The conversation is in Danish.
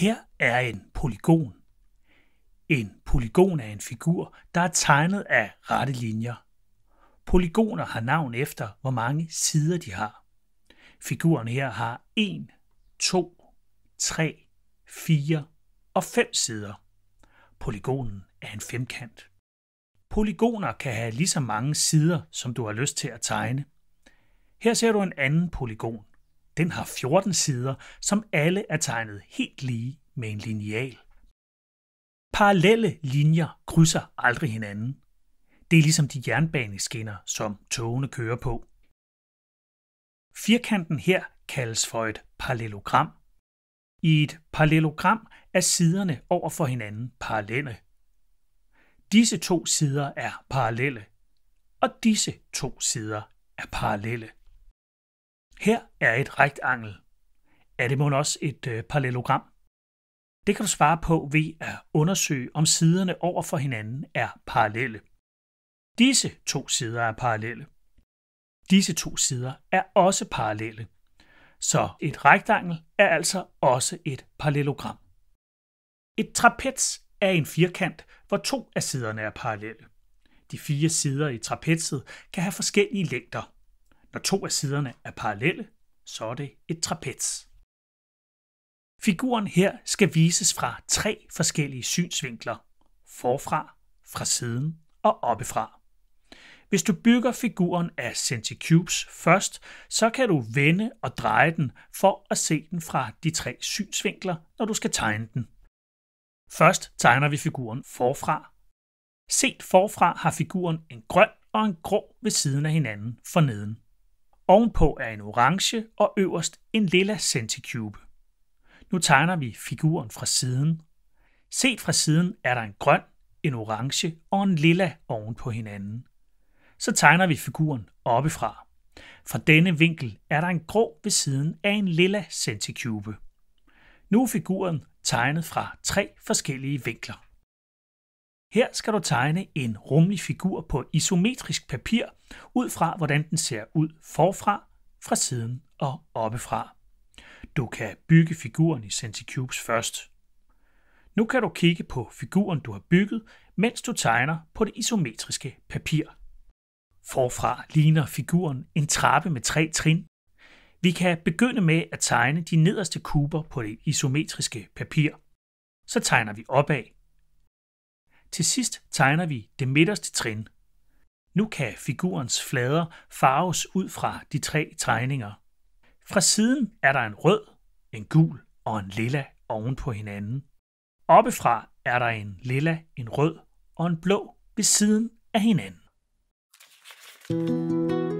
Her er en polygon. En polygon er en figur, der er tegnet af rette linjer. Polygoner har navn efter, hvor mange sider de har. Figuren her har 1, 2, 3, 4 og 5 sider. Polygonen er en femkant. Polygoner kan have lige så mange sider, som du har lyst til at tegne. Her ser du en anden polygon. Den har 14 sider, som alle er tegnet helt lige med en lineal. Parallelle linjer krydser aldrig hinanden. Det er ligesom de jernbaneskinner, som togene kører på. Firkanten her kaldes for et parallelogram. I et parallelogram er siderne over for hinanden parallelle. Disse to sider er parallelle, og disse to sider er parallelle. Her er et rektangel. Er det måske også et øh, parallelogram? Det kan du svare på ved at undersøge, om siderne over for hinanden er parallelle. Disse to sider er parallelle. Disse to sider er også parallelle. Så et rektangel er altså også et parallelogram. Et trapez er en firkant, hvor to af siderne er parallelle. De fire sider i trapezet kan have forskellige længder. Når to af siderne er parallelle, så er det et trapez. Figuren her skal vises fra tre forskellige synsvinkler. Forfra, fra siden og oppefra. Hvis du bygger figuren af centicubes først, så kan du vende og dreje den for at se den fra de tre synsvinkler, når du skal tegne den. Først tegner vi figuren forfra. Set forfra har figuren en grøn og en grå ved siden af hinanden forneden. Ovenpå er en orange og øverst en lilla centicube. Nu tegner vi figuren fra siden. Set fra siden er der en grøn, en orange og en lilla oven på hinanden. Så tegner vi figuren oppefra. Fra denne vinkel er der en grå ved siden af en lilla centicube. Nu er figuren tegnet fra tre forskellige vinkler. Her skal du tegne en rumlig figur på isometrisk papir, ud fra hvordan den ser ud forfra, fra siden og oppefra. Du kan bygge figuren i Centicubes først. Nu kan du kigge på figuren, du har bygget, mens du tegner på det isometriske papir. Forfra ligner figuren en trappe med tre trin. Vi kan begynde med at tegne de nederste kuber på det isometriske papir. Så tegner vi opad. Til sidst tegner vi det midterste trin. Nu kan figurens flader farves ud fra de tre tegninger. Fra siden er der en rød, en gul og en lilla oven på hinanden. Oppefra er der en lilla, en rød og en blå ved siden af hinanden. Thank you.